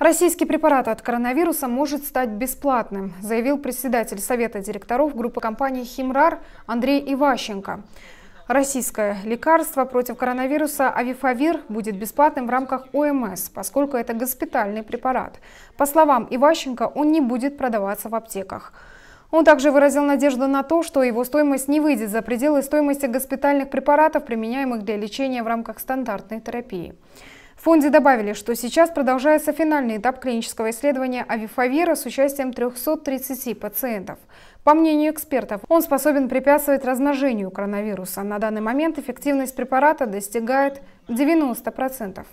Российский препарат от коронавируса может стать бесплатным, заявил председатель Совета директоров группы компаний «Химрар» Андрей Иващенко. Российское лекарство против коронавируса «Авифавир» будет бесплатным в рамках ОМС, поскольку это госпитальный препарат. По словам Иващенко, он не будет продаваться в аптеках. Он также выразил надежду на то, что его стоимость не выйдет за пределы стоимости госпитальных препаратов, применяемых для лечения в рамках стандартной терапии. В фонде добавили, что сейчас продолжается финальный этап клинического исследования авифавира с участием 330 пациентов. По мнению экспертов, он способен препятствовать размножению коронавируса. На данный момент эффективность препарата достигает 90%.